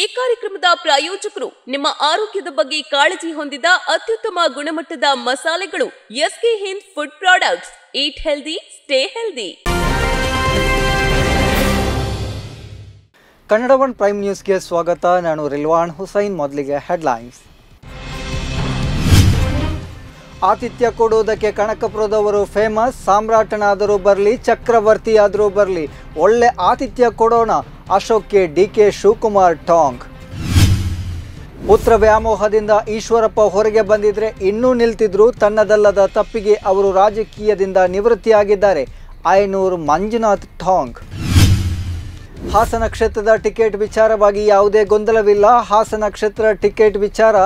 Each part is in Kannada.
ಈ ಕಾರ್ಯಕ್ರಮದ ಪ್ರಾಯೋಜಕರು ನಿಮ್ಮ ಆರೋಗ್ಯದ ಬಗ್ಗೆ ಕಾಳಜಿ ಹೊಂದಿದ ಅತ್ಯುತ್ತಮ ಗುಣಮಟ್ಟದ ಮಸಾಲೆಗಳು S K Hind food products eat healthy stay healthy Kannada one prime ನ್ಯೂಸ್ಗೆ ಸ್ವಾಗತ ನಾನು ರಿಲ್ವಾನ್ ಹುಸೈನ್ ಮೊದಲಿಗೆ ಹೆಡ್ಲೈನ್ಸ್ ಆತಿಥ್ಯ ಕೊಡುವುದಕ್ಕೆ ಕನಕಪುರದವರು ಫೇಮಸ್ ಸಾಮ್ರಾಟನಾದರೂ ಬರಲಿ ಚಕ್ರವರ್ತಿಯಾದರೂ ಬರಲಿ ಒಳ್ಳೆ ಆತಿಥ್ಯ ಕೊಡೋಣ ಅಶೋಕ್ಗೆ ಡಿಕೆ ಶಿವಕುಮಾರ್ ಟಾಂಗ್ ಪುತ್ರ ವ್ಯಾಮೋಹದಿಂದ ಈಶ್ವರಪ್ಪ ಹೊರಗೆ ಬಂದಿದ್ರೆ ಇನ್ನೂ ನಿಲ್ತಿದ್ರು ತನ್ನದಲ್ಲದ ತಪ್ಪಿಗೆ ಅವರು ರಾಜಕೀಯದಿಂದ ನಿವೃತ್ತಿಯಾಗಿದ್ದಾರೆ ಆಯನೂರು ಮಂಜುನಾಥ್ ಟಾಂಗ್ ಹಾಸನ ಕ್ಷೇತ್ರದ ಟಿಕೆಟ್ ವಿಚಾರವಾಗಿ ಯಾವುದೇ ಗೊಂದಲವಿಲ್ಲ ಹಾಸನ ಕ್ಷೇತ್ರ ಟಿಕೆಟ್ ವಿಚಾರ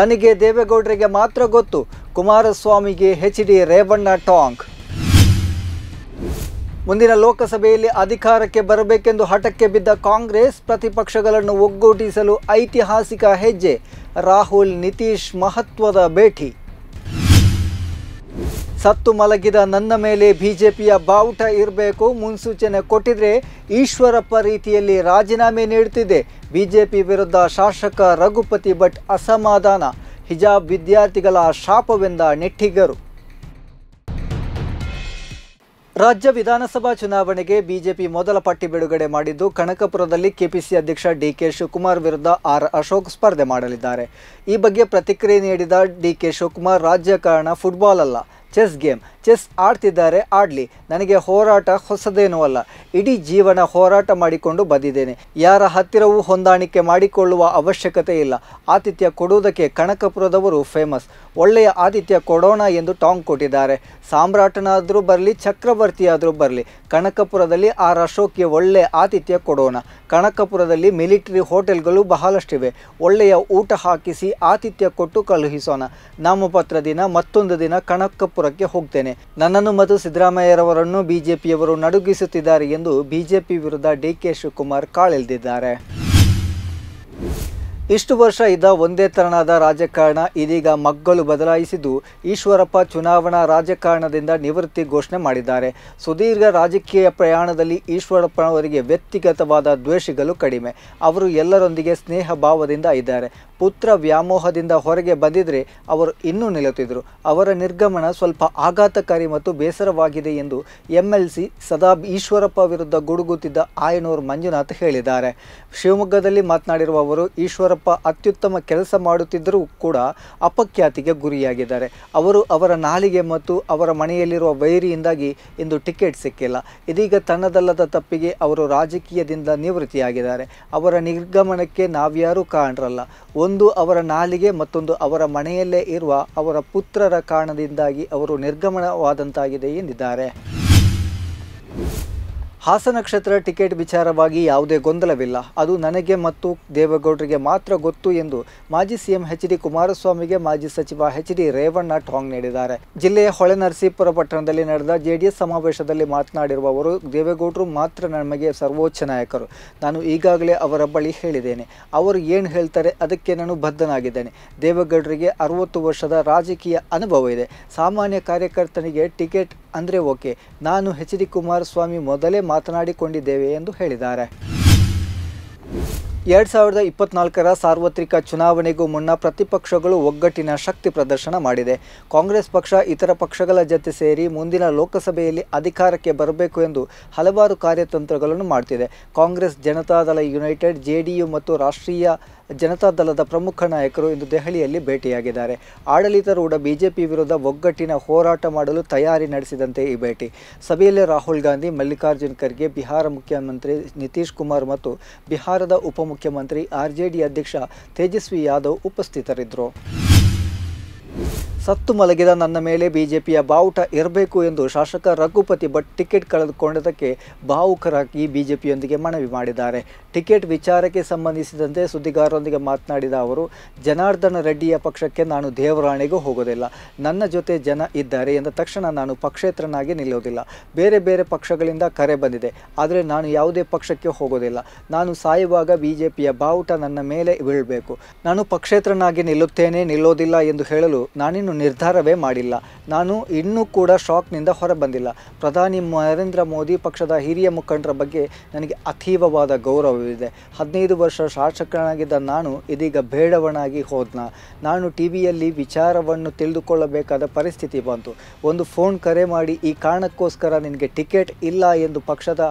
ನನಗೆ ದೇವೇಗೌಡರಿಗೆ ಮಾತ್ರ ಗೊತ್ತು ಕುಮಾರಸ್ವಾಮಿಗೆ ಹೆಚ್ ಡಿ ರೇವಣ್ಣ ಟಾಂಗ್ ಮುಂದಿನ ಲೋಕಸಭೆಯಲ್ಲಿ ಅಧಿಕಾರಕ್ಕೆ ಬರಬೇಕೆಂದು ಹಠಕ್ಕೆ ಬಿದ್ದ ಕಾಂಗ್ರೆಸ್ ಪ್ರತಿಪಕ್ಷಗಳನ್ನು ಒಗ್ಗೂಡಿಸಲು ಐತಿಹಾಸಿಕ ಹೆಜ್ಜೆ ರಾಹುಲ್ ನಿತೀಶ್ ಮಹತ್ವದ ಭೇಟಿ ಸತ್ತು ಮಲಗಿದ ನನ್ನ ಮೇಲೆ ಬಿಜೆಪಿಯ ಬಾವುಟ ಇರಬೇಕು ಮುನ್ಸೂಚನೆ ಕೊಟ್ಟಿದ್ರೆ ಈಶ್ವರಪ್ಪ ರೀತಿಯಲ್ಲಿ ರಾಜೀನಾಮೆ ನೀಡುತ್ತಿದೆ ಬಿಜೆಪಿ ವಿರುದ್ಧ ಶಾಸಕ ರಘುಪತಿ ಭಟ್ ಅಸಮಾಧಾನ ಹಿಜಾಬ್ ವಿದ್ಯಾರ್ಥಿಗಳ ಶಾಪವೆಂದ ನೆಟ್ಟಿಗರು ರಾಜ್ಯ ವಿಧಾನಸಭಾ ಚುನಾವಣೆಗೆ ಬಿಜೆಪಿ ಮೊದಲ ಪಟ್ಟಿ ಬಿಡುಗಡೆ ಮಾಡಿದ್ದು ಕನಕಪುರದಲ್ಲಿ ಕೆಪಿಸಿ ಅಧ್ಯಕ್ಷ ಡಿಕೆ ಶಿವಕುಮಾರ್ ವಿರುದ್ಧ ಆರ್ ಅಶೋಕ್ ಸ್ಪರ್ಧೆ ಮಾಡಲಿದ್ದಾರೆ ಈ ಬಗ್ಗೆ ಪ್ರತಿಕ್ರಿಯೆ ನೀಡಿದ ಡಿಕೆ ಶಿವಕುಮಾರ್ ರಾಜಕಾರಣ ಫುಟ್ಬಾಲ್ ಅಲ್ಲ ಚೆಸ್ ಗೇಮ್ ಚೆಸ್ ಆಡ್ತಿದ್ದಾರೆ ಆಡಲಿ ನನಗೆ ಹೋರಾಟ ಹೊಸದೇನೂ ಅಲ್ಲ ಇಡೀ ಜೀವನ ಹೋರಾಟ ಮಾಡಿಕೊಂಡು ಬಂದಿದ್ದೇನೆ ಯಾರ ಹತ್ತಿರವೂ ಹೊಂದಾಣಿಕೆ ಮಾಡಿಕೊಳ್ಳುವ ಅವಶ್ಯಕತೆ ಇಲ್ಲ ಆತಿಥ್ಯ ಕೊಡುವುದಕ್ಕೆ ಕನಕಪುರದವರು ಫೇಮಸ್ ಒಳ್ಳೆಯ ಆತಿಥ್ಯ ಕೊಡೋಣ ಎಂದು ಟಾಂಗ್ ಕೊಟ್ಟಿದ್ದಾರೆ ಸಾಮ್ರಾಟನಾದರೂ ಬರಲಿ ಚಕ್ರವರ್ತಿಯಾದರೂ ಬರಲಿ ಕನಕಪುರದಲ್ಲಿ ಆ ಅಶೋಕ್ಗೆ ಒಳ್ಳೆಯ ಆತಿಥ್ಯ ಕೊಡೋಣ ಕನಕಪುರದಲ್ಲಿ ಮಿಲಿಟರಿ ಹೋಟೆಲ್ಗಳು ಬಹಳಷ್ಟಿವೆ ಒಳ್ಳೆಯ ಊಟ ಹಾಕಿಸಿ ಆತಿಥ್ಯ ಕೊಟ್ಟು ಕಳುಹಿಸೋಣ ನಾಮಪತ್ರ ದಿನ ಮತ್ತೊಂದು ದಿನ ಕನಕಪುರ ಅಂತಃಪುರಕ್ಕೆ ಹೋಗ್ತೇನೆ ನನ್ನನ್ನು ಮತ್ತು ಸಿದ್ದರಾಮಯ್ಯರವರನ್ನು ಬಿಜೆಪಿಯವರು ನಡುಗಿಸುತ್ತಿದ್ದಾರೆ ಎಂದು ಬಿಜೆಪಿ ವಿರುದ್ಧ ಡಿಕೆ ಶಿವಕುಮಾರ್ ಕಾಳೆಳೆದಿದ್ದಾರೆ ಇಷ್ಟು ವರ್ಷ ಇದ್ದ ಒಂದೇ ತರನಾದ ರಾಜಕಾರಣ ಇದೀಗ ಮಗ್ಗಲು ಬದಲಾಯಿಸಿದ್ದು ಈಶ್ವರಪ್ಪ ಚುನಾವಣಾ ರಾಜಕಾರಣದಿಂದ ನಿವೃತ್ತಿ ಘೋಷಣೆ ಮಾಡಿದ್ದಾರೆ ಸುದೀರ್ಘ ರಾಜಕೀಯ ಪ್ರಯಾಣದಲ್ಲಿ ಈಶ್ವರಪ್ಪನವರಿಗೆ ವ್ಯಕ್ತಿಗತವಾದ ದ್ವೇಷಿಗಳು ಕಡಿಮೆ ಅವರು ಎಲ್ಲರೊಂದಿಗೆ ಸ್ನೇಹ ಭಾವದಿಂದ ಇದ್ದಾರೆ ಪುತ್ರ ವ್ಯಾಮೋಹದಿಂದ ಹೊರಗೆ ಬಂದಿದ್ರೆ ಅವರು ಇನ್ನೂ ನಿಲ್ಲುತ್ತಿದ್ದರು ಅವರ ನಿರ್ಗಮನ ಸ್ವಲ್ಪ ಆಘಾತಕಾರಿ ಮತ್ತು ಬೇಸರವಾಗಿದೆ ಎಂದು ಎಂಎಲ್ಸಿ ಸದಾಬ್ ಈಶ್ವರಪ್ಪ ವಿರುದ್ಧ ಗುಡುಗುತ್ತಿದ್ದ ಆಯನೂರು ಮಂಜುನಾಥ್ ಹೇಳಿದ್ದಾರೆ ಶಿವಮೊಗ್ಗದಲ್ಲಿ ಮಾತನಾಡಿರುವ ಅವರು ಈಶ್ವರಪ್ಪ ಅತ್ಯುತ್ತಮ ಕೆಲಸ ಮಾಡುತ್ತಿದ್ದರೂ ಕೂಡ ಅಪಖ್ಯಾತಿಗೆ ಗುರಿಯಾಗಿದ್ದಾರೆ ಅವರು ಅವರ ನಾಲಿಗೆ ಮತ್ತು ಅವರ ಮನೆಯಲ್ಲಿರುವ ವೈರಿಯಿಂದಾಗಿ ಇಂದು ಟಿಕೆಟ್ ಸಿಕ್ಕಿಲ್ಲ ಇದೀಗ ತನ್ನದಲ್ಲದ ತಪ್ಪಿಗೆ ಅವರು ರಾಜಕೀಯದಿಂದ ನಿವೃತ್ತಿಯಾಗಿದ್ದಾರೆ ಅವರ ನಿರ್ಗಮನಕ್ಕೆ ನಾವ್ಯಾರೂ ಕಾಣರಲ್ಲ ಒಂದು ಅವರ ನಾಲಿಗೆ ಮತ್ತೊಂದು ಅವರ ಮನೆಯಲ್ಲೇ ಇರುವ ಅವರ ಪುತ್ರರ ಕಾರಣದಿಂದಾಗಿ ಅವರು ನಿರ್ಗಮನವಾದಂತಾಗಿದೆ ಎಂದಿದ್ದಾರೆ ಹಾಸನ ಕ್ಷೇತ್ರ ಟಿಕೆಟ್ ವಿಚಾರವಾಗಿ ಯಾವುದೇ ಗೊಂದಲವಿಲ್ಲ ಅದು ನನಗೆ ಮತ್ತು ದೇವೇಗೌಡರಿಗೆ ಮಾತ್ರ ಗೊತ್ತು ಎಂದು ಮಾಜಿ ಸಿಎಂ ಎಚ್ ಡಿ ಕುಮಾರಸ್ವಾಮಿಗೆ ಮಾಜಿ ಸಚಿವ ಎಚ್ ಡಿ ರೇವಣ್ಣ ಟಾಂಗ್ ನೀಡಿದ್ದಾರೆ ಜಿಲ್ಲೆಯ ಹೊಳೆನರಸೀಪುರ ಪಟ್ಟಣದಲ್ಲಿ ನಡೆದ ಜೆಡಿಎಸ್ ಸಮಾವೇಶದಲ್ಲಿ ಮಾತನಾಡಿರುವ ಅವರು ದೇವೇಗೌಡರು ಮಾತ್ರ ನಮಗೆ ಸರ್ವೋಚ್ಚ ನಾಯಕರು ನಾನು ಈಗಾಗಲೇ ಅವರ ಬಳಿ ಹೇಳಿದ್ದೇನೆ ಅವರು ಏನು ಹೇಳ್ತಾರೆ ಅದಕ್ಕೆ ನಾನು ಬದ್ಧನಾಗಿದ್ದೇನೆ ದೇವೇಗೌಡರಿಗೆ ಅರವತ್ತು ವರ್ಷದ ರಾಜಕೀಯ ಅನುಭವ ಇದೆ ಸಾಮಾನ್ಯ ಕಾರ್ಯಕರ್ತನಿಗೆ ಟಿಕೆಟ್ ಅಂದರೆ ಓಕೆ ನಾನು ಎಚ್ ಡಿ ಕುಮಾರಸ್ವಾಮಿ ಮೊದಲೇ ಮಾತನಾಡಿಕೊಂಡಿದ್ದೇವೆ ಎಂದು ಹೇಳಿದ್ದಾರೆ ಎರಡು ಸಾವಿರದ ಇಪ್ಪತ್ನಾಲ್ಕರ ಸಾರ್ವತ್ರಿಕ ಚುನಾವಣೆಗೂ ಮುನ್ನ ಪ್ರತಿಪಕ್ಷಗಳು ಒಗ್ಗಟ್ಟಿನ ಶಕ್ತಿ ಪ್ರದರ್ಶನ ಮಾಡಿದೆ ಕಾಂಗ್ರೆಸ್ ಪಕ್ಷ ಇತರ ಪಕ್ಷಗಳ ಜತೆ ಸೇರಿ ಮುಂದಿನ ಲೋಕಸಭೆಯಲ್ಲಿ ಅಧಿಕಾರಕ್ಕೆ ಬರಬೇಕು ಎಂದು ಹಲವಾರು ಕಾರ್ಯತಂತ್ರಗಳನ್ನು ಮಾಡ್ತಿದೆ ಕಾಂಗ್ರೆಸ್ ಜನತಾದಳ ಯುನೈಟೆಡ್ ಜೆಡಿಯು ಮತ್ತು ರಾಷ್ಟ್ರೀಯ ಜನತಾ ದಳದ ಪ್ರಮುಖ ನಾಯಕರು ಇಂದು ದೆಹಲಿಯಲ್ಲಿ ಭೇಟಿಯಾಗಿದ್ದಾರೆ ಆಡಳಿತಾರೂಢ ಬಿಜೆಪಿ ವಿರುದ್ಧ ಒಗ್ಗಟ್ಟಿನ ಹೋರಾಟ ಮಾಡಲು ತಯಾರಿ ನಡೆಸಿದಂತೆ ಈ ಭೇಟಿ ಸಭೆಯಲ್ಲಿ ರಾಹುಲ್ ಗಾಂಧಿ ಮಲ್ಲಿಕಾರ್ಜುನ್ ಖರ್ಗೆ ಬಿಹಾರ ಮುಖ್ಯಮಂತ್ರಿ ನಿತೀಶ್ ಕುಮಾರ್ ಮತ್ತು ಬಿಹಾರದ ಉಪಮುಖ್ಯಮಂತ್ರಿ ಆರ್ಜೆಡಿ ಅಧ್ಯಕ್ಷ ತೇಜಸ್ವಿ ಯಾದವ್ ಉಪಸ್ಥಿತರಿದ್ದರು ಸತ್ತು ಮಲಗಿದ ನನ್ನ ಮೇಲೆ ಬಿಜೆಪಿಯ ಬಾವುಟ ಇರಬೇಕು ಎಂದು ಶಾಸಕ ರಘುಪತಿ ಭಟ್ ಟಿಕೆಟ್ ಕಳೆದುಕೊಂಡಿದ್ದಕ್ಕೆ ಭಾವುಕರಾಗಿ ಬಿಜೆಪಿಯೊಂದಿಗೆ ಮನವಿ ಮಾಡಿದ್ದಾರೆ ಟಿಕೆಟ್ ವಿಚಾರಕ್ಕೆ ಸಂಬಂಧಿಸಿದಂತೆ ಸುದ್ದಿಗಾರರೊಂದಿಗೆ ಮಾತನಾಡಿದ ಅವರು ಜನಾರ್ದನ ರೆಡ್ಡಿಯ ಪಕ್ಷಕ್ಕೆ ನಾನು ದೇವರಾಣಿಗೂ ಹೋಗೋದಿಲ್ಲ ನನ್ನ ಜೊತೆ ಜನ ಇದ್ದಾರೆ ಎಂದ ತಕ್ಷಣ ನಾನು ಪಕ್ಷೇತರನಾಗಿ ನಿಲ್ಲೋದಿಲ್ಲ ಬೇರೆ ಬೇರೆ ಪಕ್ಷಗಳಿಂದ ಕರೆ ಬಂದಿದೆ ಆದರೆ ನಾನು ಯಾವುದೇ ಪಕ್ಷಕ್ಕೆ ಹೋಗೋದಿಲ್ಲ ನಾನು ಸಾಯುವಾಗ ಬಿಜೆಪಿಯ ಬಾವುಟ ನನ್ನ ಮೇಲೆ ಬೀಳಬೇಕು ನಾನು ಪಕ್ಷೇತರನಾಗಿ ನಿಲ್ಲುತ್ತೇನೆ ನಿಲ್ಲೋದಿಲ್ಲ ಎಂದು ಹೇಳಲು ನಾನಿನ್ನು ನಿರ್ಧಾರವೇ ಮಾಡಿಲ್ಲ ನಾನು ಇನ್ನೂ ಕೂಡ ಶಾಕ್ನಿಂದ ಹೊರಬಂದಿಲ್ಲ ಪ್ರಧಾನಿ ನರೇಂದ್ರ ಮೋದಿ ಪಕ್ಷದ ಹಿರಿಯ ಮುಖಂಡರ ಬಗ್ಗೆ ನನಗೆ ಅತೀವವಾದ ಗೌರವವಿದೆ ಹದಿನೈದು ವರ್ಷ ಶಾಸಕನಾಗಿದ್ದ ನಾನು ಇದೀಗ ಬೇಡವನಾಗಿ ಹೋದ್ನ ನಾನು ಟಿ ವಿಯಲ್ಲಿ ವಿಚಾರವನ್ನು ತಿಳಿದುಕೊಳ್ಳಬೇಕಾದ ಪರಿಸ್ಥಿತಿ ಬಂತು ಒಂದು ಫೋನ್ ಕರೆ ಮಾಡಿ ಈ ಕಾರಣಕ್ಕೋಸ್ಕರ ನಿನಗೆ ಟಿಕೆಟ್ ಇಲ್ಲ ಎಂದು ಪಕ್ಷದ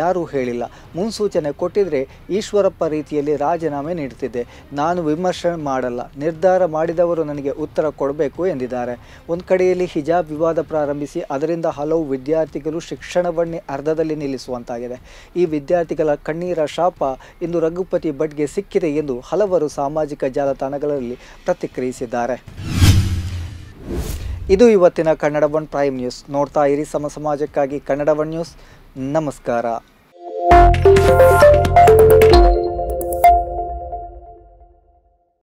ಯಾರೂ ಹೇಳಿಲ್ಲ ಮುನ್ಸೂಚನೆ ಕೊಟ್ಟಿದ್ರೆ ಈಶ್ವರಪ್ಪ ರೀತಿಯಲ್ಲಿ ರಾಜೀನಾಮೆ ನೀಡುತ್ತಿದ್ದೆ ನಾನು ವಿಮರ್ಶೆ ಮಾಡಲ್ಲ ನಿರ್ಧಾರ ಮಾಡಿದವರು ನನಗೆ ಉತ್ತರ ಕೊಡಬೇಕು ಎಂದಿದ್ದಾರೆ ಒಂದು ಕಡೆಯಲ್ಲಿ ಹಿಜಾಬ್ ವಿವಾದ ಪ್ರಾರಂಭಿಸಿ ಅದರಿಂದ ಹಲವು ವಿದ್ಯಾರ್ಥಿಗಳು ಶಿಕ್ಷಣವನ್ನೇ ಅರ್ಧದಲ್ಲಿ ನಿಲ್ಲಿಸುವಂತಾಗಿದೆ ಈ ವಿದ್ಯಾರ್ಥಿಗಳ ಕಣ್ಣೀರ ಶಾಪ ಇಂದು ರಘುಪತಿ ಭಟ್ಗೆ ಸಿಕ್ಕಿದೆ ಎಂದು ಹಲವರು ಸಾಮಾಜಿಕ ಜಾಲತಾಣಗಳಲ್ಲಿ ಪ್ರತಿಕ್ರಿಯಿಸಿದ್ದಾರೆ ಇದು ಇವತ್ತಿನ ಕನ್ನಡ ಒನ್ ಪ್ರೈಮ್ ನ್ಯೂಸ್ ನೋಡ್ತಾ ಇರಿ ಸಮ ಸಮಾಜಕ್ಕಾಗಿ ಕನ್ನಡ ಒನ್ ನ್ಯೂಸ್ ನಮಸ್ಕಾರ